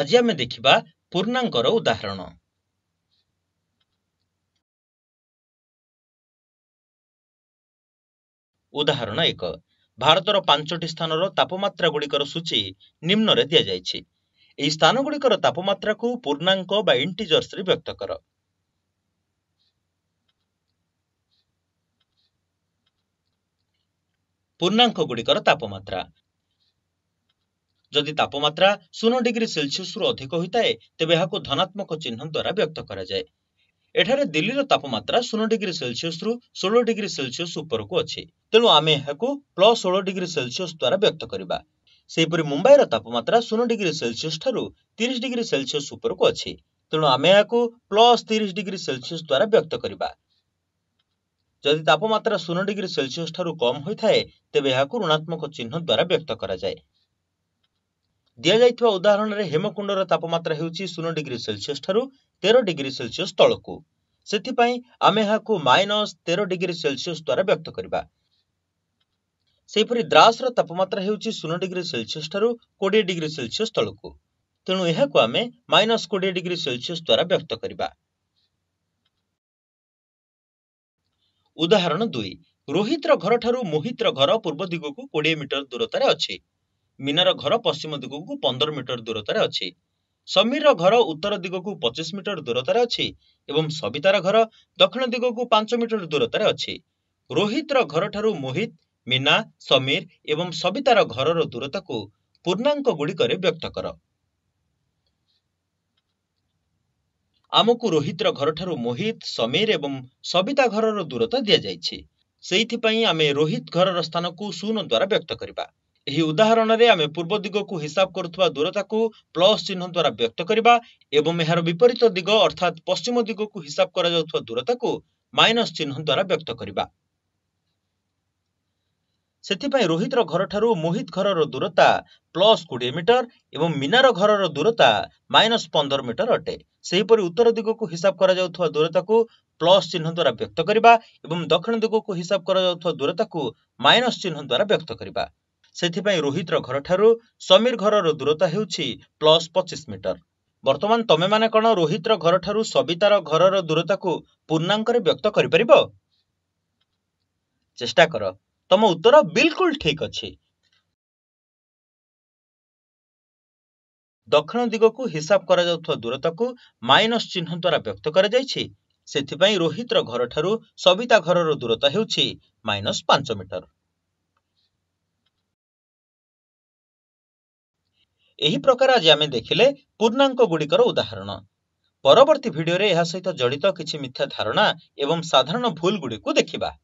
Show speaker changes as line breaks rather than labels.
ଆଜି ଆମେ ଦେଖିବା ପୂର୍ଣ୍ଣାଙ୍କର ଉଦାହରଣ ଉଦାହରଣ ଏକ ଭାରତର ପାଞ୍ଚଟି ସ୍ଥାନର ତାପମାତ୍ରା ଗୁଡ଼ିକର ସୂଚୀ ନିମ୍ନରେ ଦିଆଯାଇଛି ଏହି ସ୍ଥାନ ଗୁଡ଼ିକର ତାପମାତ୍ରାକୁ ପୂର୍ଣ୍ଣାଙ୍କ ବା ଇଣ୍ଟିଜର୍ସରେ ବ୍ୟକ୍ତ କର ପୂର୍ଣ୍ଣାଙ୍କଗୁଡ଼ିକର ତାପମାତ୍ରା ଯଦି ତାପମାତ୍ରା ଶୂନ ଡିଗ୍ରୀ ସେଲସିୟସରୁ ଅଧିକ ହୋଇଥାଏ ତେବେ ଏହାକୁ ଧନାତ୍ମକ ଚିହ୍ନ ଦ୍ୱାରା ବ୍ୟକ୍ତ କରାଯାଏ ଏଠାରେ ଦିଲ୍ଲୀର ତାପମାତ୍ରା ଶୂନ ଡିଗ୍ରୀ ସେଲସିୟସରୁ ଷୋହଳ ଡିଗ୍ରୀ ସେଲସିୟସ ଉପରକୁ ଅଛି ତେଣୁ ଆମେ ଏହାକୁ ପ୍ଲସ୍ ଷୋହଳ ଡିଗ୍ରୀ ସେଲସିୟସ ଦ୍ୱାରା ବ୍ୟକ୍ତ କରିବା ସେହିପରି ମୁମ୍ବାଇର ତାପମାତ୍ରା ଶୂନ ଡିଗ୍ରୀ ସେଲସିୟସ ଠାରୁ ତିରିଶ ଡିଗ୍ରୀ ସେଲସିୟସ ଉପରକୁ ଅଛି ତେଣୁ ଆମେ ଏହାକୁ ପ୍ଲସ୍ ତିରିଶ ଡିଗ୍ରୀ ସେଲସିୟସ ଦ୍ୱାରା ବ୍ୟକ୍ତ କରିବା ଯଦି ତାପମାତ୍ରା ଶୂନ ଡିଗ୍ରୀ ସେଲସିୟସ ଠାରୁ କମ୍ ହୋଇଥାଏ ତେବେ ଏହାକୁ ଋଣାତ୍ମକ ଚିହ୍ନ ଦ୍ୱାରା ବ୍ୟକ୍ତ କରାଯାଏ ଦିଆଯାଇଥିବା ଉଦାହରଣରେ ହେମକୁଣ୍ଡର ତାପମାତ୍ରା ହେଉଛି ଶୂନ ଡିଗ୍ରୀ ସେଲସିୟସ୍ ଠାରୁ ତେର ଡିଗ୍ରୀ ସେଲସିୟସ୍ ତଳକୁ ସେଥିପାଇଁ ଆମେ ଏହାକୁ ମାଇନସ୍ ତେର ଡିଗ୍ରୀ ସେଲସିୟସ୍ ଦ୍ୱାରା ବ୍ୟକ୍ତ କରିବା ସେହିପରି ଦ୍ରାସର ତାପମାତ୍ରା ହେଉଛି ଶୂନ ଡିଗ୍ରୀ ସେଲସିୟସ୍ ଠାରୁ କୋଡ଼ିଏ ଡିଗ୍ରୀ ସେଲସିୟସ୍ ତଳକୁ ତେଣୁ ଏହାକୁ ଆମେ ମାଇନସ୍ କୋଡ଼ିଏ ଡିଗ୍ରୀ ସେଲସିୟସ୍ ଦ୍ୱାରା ବ୍ୟକ୍ତ କରିବା ଉଦାହରଣ ଦୁଇ ରୋହିତର ଘରଠାରୁ ମୋହିତର ଘର ପୂର୍ବ ଦିଗକୁ କୋଡ଼ିଏ ମିଟର ଦୂରତାରେ ଅଛି ମୀନାର ଘର ପଶ୍ଚିମ ଦିଗକୁ ପନ୍ଦର ମିଟର ଦୂରତାରେ ଅଛି ସମୀରର ଘର ଉତ୍ତର ଦିଗକୁ ପଚିଶ ମିଟର ଦୂରତାରେ ଅଛି ଏବଂ ସବିତାର ଘର ଦକ୍ଷିଣ ଦିଗକୁ ପାଞ୍ଚ ମିଟର ଦୂରତାରେ ଅଛି ରୋହିତର ଘରଠାରୁ ମୋହିତ ମୀନା ସମୀର ଏବଂ ସବିତାର ଘରର ଦୂରତାକୁ ପୂର୍ଣ୍ଣାଙ୍କ ଗୁଡ଼ିକରେ ବ୍ୟକ୍ତ କର ଆମକୁ ରୋହିତର ଘରଠାରୁ ମୋହିତ ସମୀର ଏବଂ ସବିତା ଘରର ଦୂରତା ଦିଆଯାଇଛି ସେଇଥିପାଇଁ ଆମେ ରୋହିତ ଘରର ସ୍ଥାନକୁ ଶୂନ ଦ୍ୱାରା ବ୍ୟକ୍ତ କରିବା ଏହି ଉଦାହରଣରେ ଆମେ ପୂର୍ବ ଦିଗକୁ ହିସାବ କରୁଥିବା ଦୂରତାକୁ ପ୍ଲସ୍ ଚିହ୍ନ ଦ୍ୱାରା ବ୍ୟକ୍ତ କରିବା ଏବଂ ଏହାର ବିପରୀତ ଦିଗ ଅର୍ଥାତ୍ ପଶ୍ଚିମ ଦିଗକୁ ହିସାବ କରାଯାଉଥିବା ଦୂରତାକୁ ମାଇନସ୍ ଚିହ୍ନ ଦ୍ୱାରା ବ୍ୟକ୍ତ କରିବା ସେଥିପାଇଁ ରୋହିତର ଘରଠାରୁ ମୋହିତ ଘରର ଦୂରତା ପ୍ଲସ୍ କୋଡ଼ିଏ ମିଟର ଏବଂ ମିନାର ଘରର ଦୂରତା ମାଇନସ୍ ପନ୍ଦର ମିଟର ଅଟେ ସେହିପରି ଉତ୍ତର ଦିଗକୁ ହିସାବ କରାଯାଉଥିବା ଦୂରତାକୁ ପ୍ଲସ୍ ଚିହ୍ନ ଦ୍ୱାରା ବ୍ୟକ୍ତ କରିବା ଏବଂ ଦକ୍ଷିଣ ଦିଗକୁ ହିସାବ କରାଯାଉଥିବା ଦୂରତାକୁ ମାଇନସ୍ ଚିହ୍ନ ଦ୍ୱାରା ବ୍ୟକ୍ତ କରିବା ସେଥିପାଇଁ ରୋହିତର ଘରଠାରୁ ସମୀର ଘରର ଦୂରତା ହେଉଛି ପ୍ଲସ୍ ପଚିଶ ମିଟର ବର୍ତ୍ତମାନ ତମେମାନେ କ'ଣ ରୋହିତର ଘରଠାରୁ ସବିତାର ଘରର ଦୂରତାକୁ ପୂର୍ଣ୍ଣାଙ୍କରେ ବ୍ୟକ୍ତ କରିପାରିବ ଚେଷ୍ଟା କର ତମ ଉତ୍ତର ବିଲକୁଲ ଠିକ୍ ଅଛି ଦକ୍ଷିଣ ଦିଗକୁ ହିସାବ କରାଯାଉଥିବା ଦୂରତାକୁ ମାଇନସ୍ ଚିହ୍ନ ଦ୍ୱାରା ବ୍ୟକ୍ତ କରାଯାଇଛି ସେଥିପାଇଁ ରୋହିତର ଘରଠାରୁ ସବିତା ଘରର ଦୂରତା ହେଉଛି ମାଇନସ୍ ପାଞ୍ଚ ମିଟର ଏହି ପ୍ରକାର ଆଜି ଆମେ ଦେଖିଲେ ପୂର୍ଣ୍ଣାଙ୍କଗୁଡ଼ିକର ଉଦାହରଣ ପରବର୍ତ୍ତୀ ଭିଡ଼ିଓରେ ଏହା ସହିତ ଜଡ଼ିତ କିଛି ମିଥ୍ୟା ଧାରଣା ଏବଂ ସାଧାରଣ ଭୁଲଗୁଡ଼ିକୁ ଦେଖିବା